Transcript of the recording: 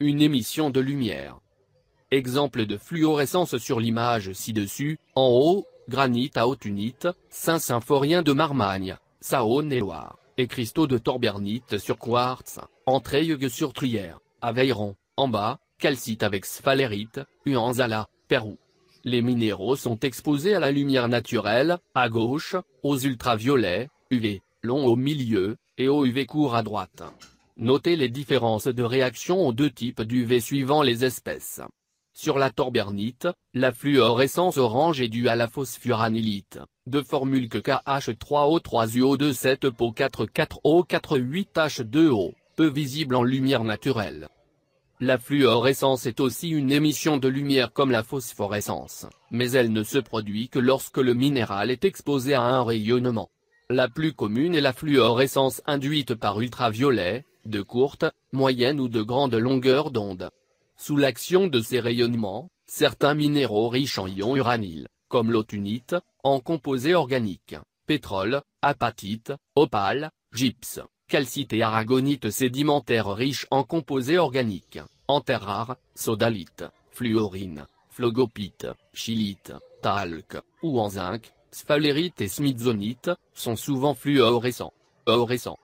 une émission de lumière. Exemple de fluorescence sur l'image ci-dessus, en haut, granit à haute unité, Saint-Symphorien de Marmagne, Saône-et-Loire, et cristaux de torbernite sur quartz, entraigues sur à Aveyron, en bas, calcite avec sphalérite, Uanzala, Pérou. Les minéraux sont exposés à la lumière naturelle, à gauche, aux ultraviolets, UV, long au milieu, et au UV court à droite. Notez les différences de réaction aux deux types d'UV suivant les espèces. Sur la torbernite, la fluorescence orange est due à la phosphoranilite, de formule que KH3O3UO2,7PO4,4O4,8H2O, peu visible en lumière naturelle. La fluorescence est aussi une émission de lumière comme la phosphorescence, mais elle ne se produit que lorsque le minéral est exposé à un rayonnement. La plus commune est la fluorescence induite par ultraviolet, de courte, moyenne ou de grande longueur d'onde. Sous l'action de ces rayonnements, certains minéraux riches en ions uranyl, comme l'autunite, en composés organiques, pétrole, apatite, opale, gypse, calcite et aragonite sédimentaires riches en composés organiques, en terres rares, sodalite, fluorine, phlogopite, chilite, talc, ou en zinc, sphalérite et smithsonite, sont souvent fluorescents. Fluorescents.